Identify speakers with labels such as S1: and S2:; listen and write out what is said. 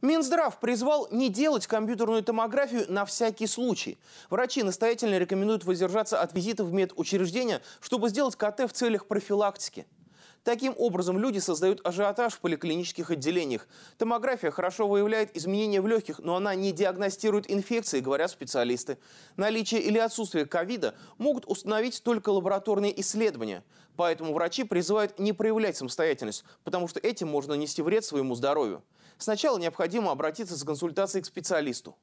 S1: Минздрав призвал не делать компьютерную томографию на всякий случай. Врачи настоятельно рекомендуют воздержаться от визитов в медучреждения, чтобы сделать КТ в целях профилактики. Таким образом, люди создают ажиотаж в поликлинических отделениях. Томография хорошо выявляет изменения в легких, но она не диагностирует инфекции, говорят специалисты. Наличие или отсутствие ковида могут установить только лабораторные исследования. Поэтому врачи призывают не проявлять самостоятельность, потому что этим можно нанести вред своему здоровью. Сначала необходимо обратиться с консультацией к специалисту.